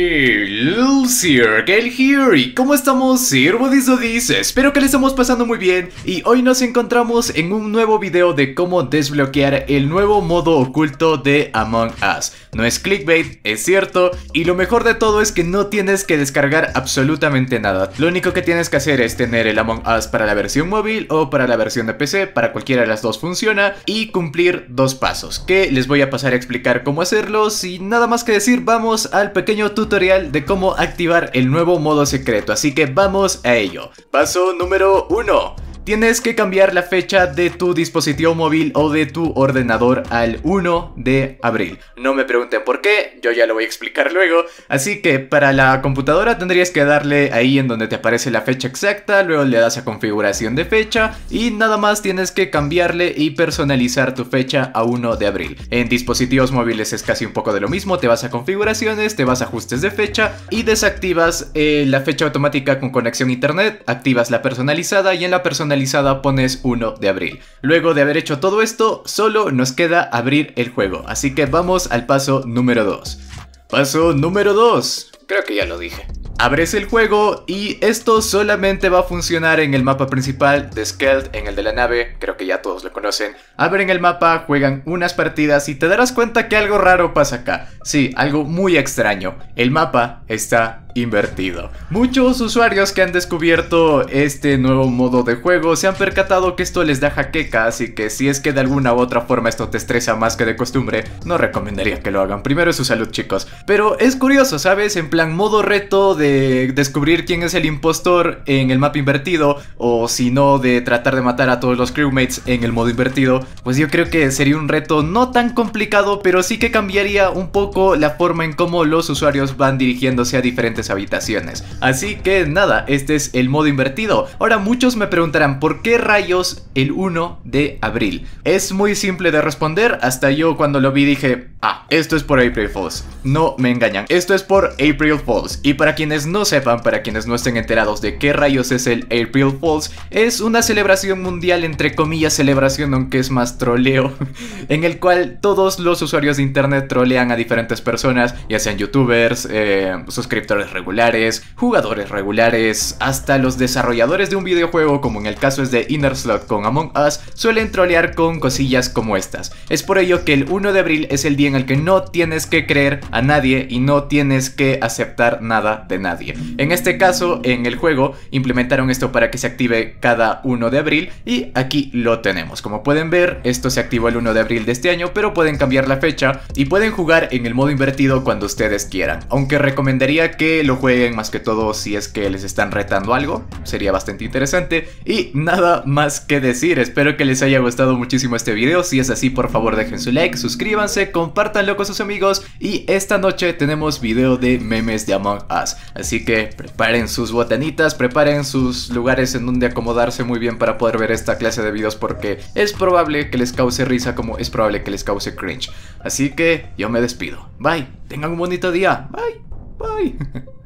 Lucier Lucir, here, cómo estamos, Sir dice. Espero que le estamos pasando muy bien y hoy nos encontramos en un nuevo video de cómo desbloquear el nuevo modo oculto de Among Us. No es clickbait, es cierto, y lo mejor de todo es que no tienes que descargar absolutamente nada. Lo único que tienes que hacer es tener el Among Us para la versión móvil o para la versión de PC, para cualquiera de las dos funciona, y cumplir dos pasos, que les voy a pasar a explicar cómo hacerlos y nada más que decir, vamos al pequeño tutorial tutorial de cómo activar el nuevo modo secreto, así que vamos a ello. Paso número 1. Tienes que cambiar la fecha de tu dispositivo móvil o de tu ordenador al 1 de abril. No me pregunten por qué, yo ya lo voy a explicar luego. Así que para la computadora tendrías que darle ahí en donde te aparece la fecha exacta, luego le das a configuración de fecha y nada más tienes que cambiarle y personalizar tu fecha a 1 de abril. En dispositivos móviles es casi un poco de lo mismo, te vas a configuraciones, te vas a ajustes de fecha y desactivas eh, la fecha automática con conexión internet, activas la personalizada y en la personalizada pones 1 de abril. Luego de haber hecho todo esto, solo nos queda abrir el juego, así que vamos al paso número 2. Paso número 2. Creo que ya lo dije. Abres el juego y esto solamente va a funcionar en el mapa principal de Skeld, en el de la nave, creo que ya todos lo conocen. Abren el mapa, juegan unas partidas y te darás cuenta que algo raro pasa acá. Sí, algo muy extraño. El mapa está invertido. Muchos usuarios que han descubierto este nuevo modo de juego se han percatado que esto les da jaqueca, así que si es que de alguna u otra forma esto te estresa más que de costumbre, no recomendaría que lo hagan. Primero es su salud, chicos. Pero es curioso, ¿sabes? En plan modo reto de descubrir quién es el impostor en el mapa invertido, o si no, de tratar de matar a todos los crewmates en el modo invertido, pues yo creo que sería un reto no tan complicado, pero sí que cambiaría un poco la forma en cómo los usuarios van dirigiéndose a diferentes habitaciones. Así que nada, este es el modo invertido. Ahora muchos me preguntarán por qué rayos el 1 de abril. Es muy simple de responder, hasta yo cuando lo vi dije, Ah, esto es por April Fools. No me engañan, esto es por April Fools. Y para quienes no sepan, para quienes no estén enterados de qué rayos es el April Fools, es una celebración mundial, entre comillas celebración, aunque es más troleo, en el cual todos los usuarios de internet trolean a diferentes personas, ya sean youtubers, eh, suscriptores regulares, jugadores regulares, hasta los desarrolladores de un videojuego, como en el caso es de Inner Slot con Among Us, suelen trolear con cosillas como estas. Es por ello que el 1 de abril es el día en el que no tienes que creer a nadie y no tienes que aceptar nada de nadie. En este caso, en el juego, implementaron esto para que se active cada 1 de abril y aquí lo tenemos. Como pueden ver, esto se activó el 1 de abril de este año, pero pueden cambiar la fecha y pueden jugar en el modo invertido cuando ustedes quieran. Aunque recomendaría que lo jueguen más que todo si es que les están retando algo, sería bastante interesante. Y nada más que decir, espero que les haya gustado muchísimo este video, si es así por favor dejen su like, suscríbanse, compartan compártanlo con sus amigos y esta noche tenemos video de memes de Among Us. Así que preparen sus botanitas, preparen sus lugares en donde acomodarse muy bien para poder ver esta clase de videos porque es probable que les cause risa como es probable que les cause cringe. Así que yo me despido. Bye. Tengan un bonito día. Bye. Bye.